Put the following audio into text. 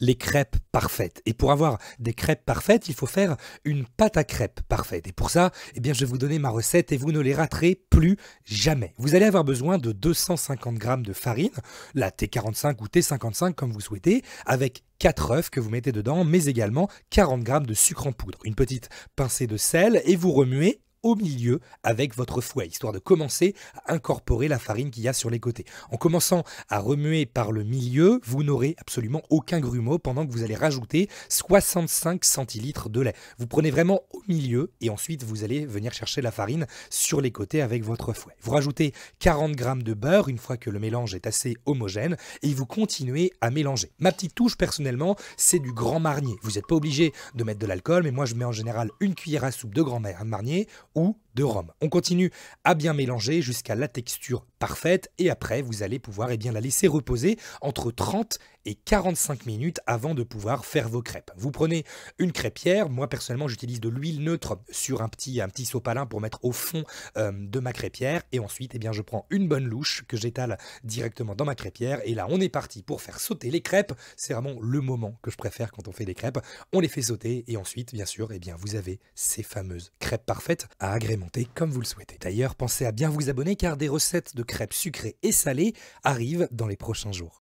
les crêpes parfaites. Et pour avoir des crêpes parfaites, il faut faire une pâte à crêpes parfaite. Et pour ça, eh bien, je vais vous donner ma recette et vous ne les raterez plus jamais. Vous allez avoir besoin de 250 g de farine, la T45 ou T55 comme vous souhaitez, avec quatre œufs que vous mettez dedans, mais également 40 g de sucre en poudre, une petite pincée de sel et vous remuez au milieu avec votre fouet, histoire de commencer à incorporer la farine qu'il y a sur les côtés. En commençant à remuer par le milieu, vous n'aurez absolument aucun grumeau pendant que vous allez rajouter 65 centilitres de lait. Vous prenez vraiment au milieu et ensuite vous allez venir chercher la farine sur les côtés avec votre fouet. Vous rajoutez 40 g de beurre une fois que le mélange est assez homogène et vous continuez à mélanger. Ma petite touche personnellement, c'est du grand marnier. Vous n'êtes pas obligé de mettre de l'alcool, mais moi je mets en général une cuillère à soupe de grand marnier ou on continue à bien mélanger jusqu'à la texture parfaite et après vous allez pouvoir et eh bien, la laisser reposer entre 30 et 45 minutes avant de pouvoir faire vos crêpes. Vous prenez une crêpière, moi personnellement j'utilise de l'huile neutre sur un petit, un petit sopalin pour mettre au fond euh, de ma crêpière et ensuite eh bien, je prends une bonne louche que j'étale directement dans ma crêpière et là on est parti pour faire sauter les crêpes. C'est vraiment le moment que je préfère quand on fait des crêpes. On les fait sauter et ensuite bien sûr eh bien, vous avez ces fameuses crêpes parfaites à agrément comme vous le souhaitez. D'ailleurs, pensez à bien vous abonner car des recettes de crêpes sucrées et salées arrivent dans les prochains jours.